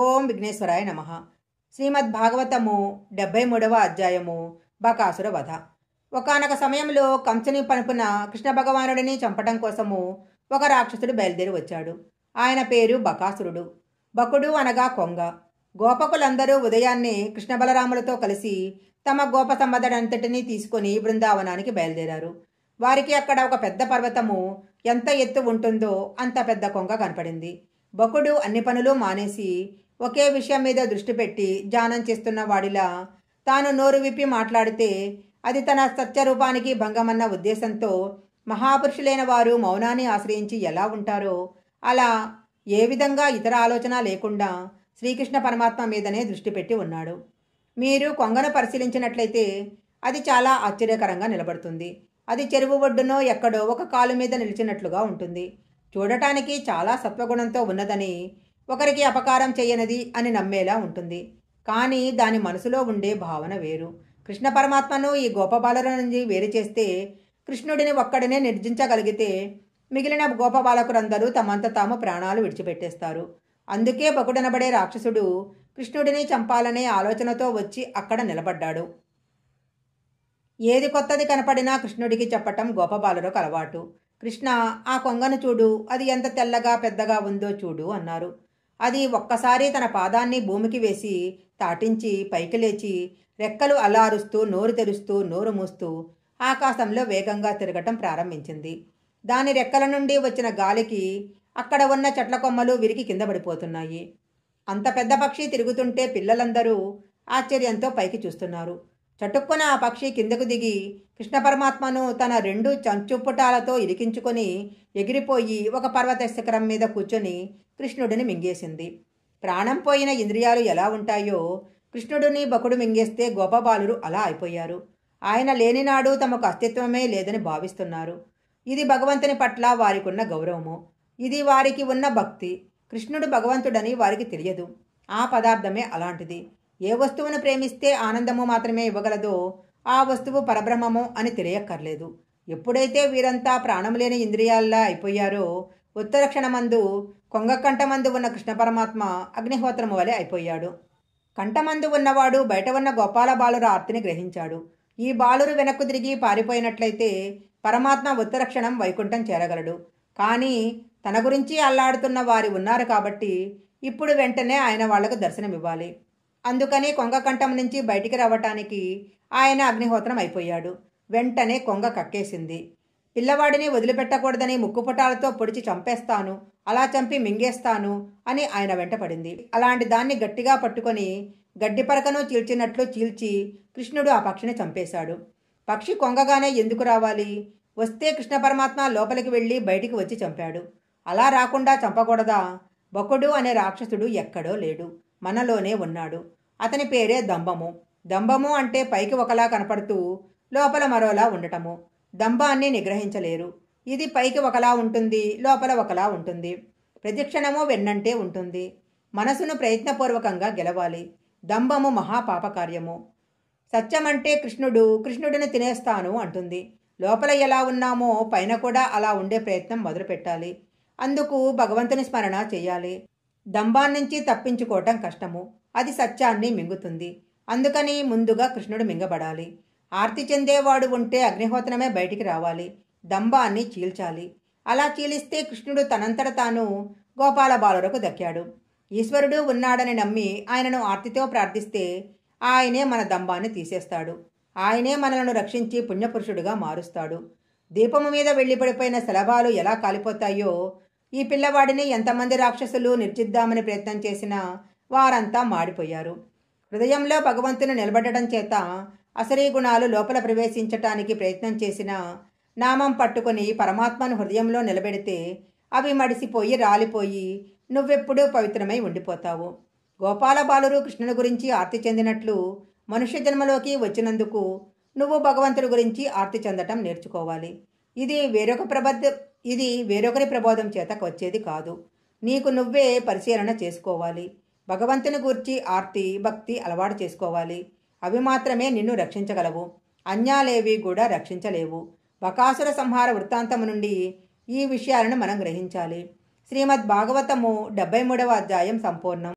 ఓం విఘ్నేశ్వరాయ నమ శ్రీమద్భాగవతము డెబ్బై మూడవ అధ్యాయము బకాసుర వధ ఒకనొక సమయంలో కంసని పనుపున కృష్ణ భగవానుడిని చంపటం కోసము ఒక రాక్షసుడు బయలుదేరి వచ్చాడు ఆయన పేరు బకాసురుడు బకుడు అనగా కొంగ గోపకులందరూ ఉదయాన్నే కృష్ణ బలరాములతో కలిసి తమ గోప సంపదనంతటినీ తీసుకుని బృందావనానికి బయలుదేరారు వారికి అక్కడ ఒక పెద్ద పర్వతము ఎంత ఎత్తు ఉంటుందో అంత పెద్ద కొంగ కనపడింది బకుడు అన్ని పనులు మానేసి ఒకే విషయం మీద దృష్టి పెట్టి ధ్యానం చేస్తున్న వాడిలా తాను నోరు విప్పి మాట్లాడితే అది తన సత్యరూపానికి భంగమన్న ఉద్దేశంతో మహాపురుషులైన వారు మౌనాన్ని ఆశ్రయించి ఎలా ఉంటారో అలా ఏ విధంగా ఇతర ఆలోచన లేకుండా శ్రీకృష్ణ పరమాత్మ మీదనే దృష్టి పెట్టి ఉన్నాడు మీరు కొంగను పరిశీలించినట్లయితే అది చాలా ఆశ్చర్యకరంగా నిలబడుతుంది అది చెరువు ఒడ్డునో ఎక్కడో ఒక కాలు మీద నిలిచినట్లుగా ఉంటుంది చూడటానికి చాలా సత్వగుణంతో ఉన్నదని ఒకరికి అపకారం చేయనిది అని నమ్మేలా ఉంటుంది కానీ దాని మనసులో ఉండే భావన వేరు కృష్ణ పరమాత్మను ఈ గోపబాలుల నుంచి వేరు చేస్తే కృష్ణుడిని ఒక్కడినే నిర్జించగలిగితే మిగిలిన గోపబాలకులందరూ తమంత తాము ప్రాణాలు విడిచిపెట్టేస్తారు అందుకే బకుడనబడే రాక్షసుడు కృష్ణుడిని చంపాలనే ఆలోచనతో వచ్చి అక్కడ నిలబడ్డాడు ఏది కొత్తది కనపడినా కృష్ణుడికి చెప్పటం గోపబాలులకు అలవాటు కృష్ణ ఆ కొంగను చూడు అది ఎంత తెల్లగా పెద్దగా ఉందో చూడు అన్నారు అది ఒక్కసారి తన పాదాన్ని భూమికి వేసి తాటించి పైకి లేచి రెక్కలు అలారుస్తూ నోరు తెరుస్తూ నోరు మూస్తూ ఆకాశంలో వేగంగా తిరగటం ప్రారంభించింది దాని రెక్కల నుండి వచ్చిన గాలికి అక్కడ ఉన్న చెట్ల కొమ్మలు విరిగి కింద పడిపోతున్నాయి అంత పెద్ద పక్షి తిరుగుతుంటే పిల్లలందరూ ఆశ్చర్యంతో పైకి చూస్తున్నారు చటుక్కున ఆ పక్షి కిందకు దిగి కృష్ణ పరమాత్మను తన రెండు చంచుపుటాలతో ఇరికించుకొని ఎగిరిపోయి ఒక పర్వత శిఖరం మీద కూర్చొని కృష్ణుడిని మింగేసింది ప్రాణం పోయిన ఇంద్రియాలు ఎలా ఉంటాయో కృష్ణుడిని బకుడు మింగేస్తే గోపబాలురు అలా అయిపోయారు ఆయన లేనినాడు తమకు అస్తిత్వమే లేదని భావిస్తున్నారు ఇది భగవంతుని పట్ల వారికున్న గౌరవము ఇది వారికి ఉన్న భక్తి కృష్ణుడు భగవంతుడని వారికి తెలియదు ఆ పదార్థమే అలాంటిది ఏ వస్తువును ప్రేమిస్తే ఆనందము మాత్రమే ఇవ్వగలదో ఆ వస్తువు పరబ్రహ్మము అని తెలియక్కర్లేదు ఎప్పుడైతే వీరంతా ప్రాణం లేని ఇంద్రియాల్లా అయిపోయారో ఉత్తరక్షణమందు క్షణమందు కొంగకంఠమందు ఉన్న కృష్ణ పరమాత్మ అగ్నిహోత్రము వలె అయిపోయాడు కంఠమందు ఉన్నవాడు బయట ఉన్న గోపాల బాలుర ఆర్తిని గ్రహించాడు ఈ బాలురు వెనక్కు తిరిగి పారిపోయినట్లయితే పరమాత్మ ఉత్తరక్షణం వైకుంఠం చేరగలడు కానీ తన గురించి అల్లాడుతున్న వారి ఉన్నారు కాబట్టి ఇప్పుడు వెంటనే ఆయన వాళ్లకు దర్శనమివ్వాలి అందుకని కొంగకంఠం నుంచి బయటికి రావటానికి ఆయన అగ్నిహోత్రం అయిపోయాడు వెంటనే కొంగ కక్కేసింది పిల్లవాడిని వదిలిపెట్టకూడదని ముక్కుపుటాలతో పొడిచి చంపేస్తాను అలా చంపి మింగేస్తాను అని ఆయన వెంటపడింది అలాంటి దాన్ని గట్టిగా పట్టుకొని గడ్డిపరకను చీల్చినట్లు చీల్చి కృష్ణుడు ఆ పక్షిని చంపేశాడు పక్షి కొంగగానే ఎందుకు రావాలి వస్తే కృష్ణ పరమాత్మ లోపలికి వెళ్ళి బయటికి వచ్చి చంపాడు అలా రాకుండా చంపకూడదా బకుడు అనే రాక్షసుడు ఎక్కడో లేడు మనలోనే ఉన్నాడు అతని పేరే దంభము దంభము అంటే పైకి ఒకలా కనపడుతూ లోపల మరోలా ఉండటము దంభాన్ని నిగ్రహించలేరు ఇది పైకి ఒకలా ఉంటుంది లోపల ఒకలా ఉంటుంది ప్రతిక్షణము వెన్నంటే ఉంటుంది మనసును ప్రయత్నపూర్వకంగా గెలవాలి దంభము మహాపాపకార్యము సత్యమంటే కృష్ణుడు కృష్ణుడిని తినేస్తాను అంటుంది లోపల ఎలా ఉన్నామో పైన కూడా అలా ఉండే ప్రయత్నం మొదలుపెట్టాలి అందుకు భగవంతుని స్మరణ చేయాలి దంభాన్నించి తప్పించుకోవటం కష్టము అది సత్యాన్ని మింగుతుంది అందుకని ముందుగా కృష్ణుడు మింగబడాలి ఆర్తి చెందేవాడు ఉంటే అగ్నిహోత్రమే బయటికి రావాలి దంభాన్ని చీల్చాలి అలా చీలిస్తే కృష్ణుడు తనంతట తాను గోపాల బాలురకు దక్కాడు ఈశ్వరుడు ఉన్నాడని నమ్మి ఆయనను ఆర్తితో ప్రార్థిస్తే ఆయనే మన దంభాన్ని తీసేస్తాడు ఆయనే మనలను రక్షించి పుణ్యపురుషుడిగా మారుస్తాడు దీపము మీద వెళ్ళిపడిపోయిన శలభాలు ఎలా కాలిపోతాయో ఈ పిల్లవాడిని ఎంతమంది రాక్షసులు నిర్చిద్దామని ప్రయత్నం చేసినా వారంతా మాడిపోయారు హృదయంలో భగవంతుని నిలబడటం చేత అసరీ గుణాలు లోపల ప్రవేశించటానికి ప్రయత్నం చేసిన నామం పట్టుకుని పరమాత్మను హృదయంలో నిలబెడితే అవి మడిసిపోయి రాలిపోయి నువ్వెప్పుడూ పవిత్రమై ఉండిపోతావు గోపాలబాలురు కృష్ణుని గురించి ఆర్తి చెందినట్లు మనుష్య జన్మలోకి వచ్చినందుకు నువ్వు భగవంతుడి గురించి ఆర్తి చెందటం నేర్చుకోవాలి ఇది వేరొక ప్రబద్ధ ఇది వేరొకరి ప్రబోధం చేతకు వచ్చేది కాదు నీకు నువ్వే పరిశీలన చేసుకోవాలి భగవంతుని గూర్చి ఆర్తి భక్తి అలవాటు చేసుకోవాలి అవి మాత్రమే నిన్ను రక్షించగలవు అన్యాలేవి కూడా రక్షించలేవు బకాసుర సంహార వృత్తాంతము నుండి ఈ విషయాలను మనం గ్రహించాలి శ్రీమద్ భాగవతము డెబ్బై మూడవ అధ్యాయం సంపూర్ణం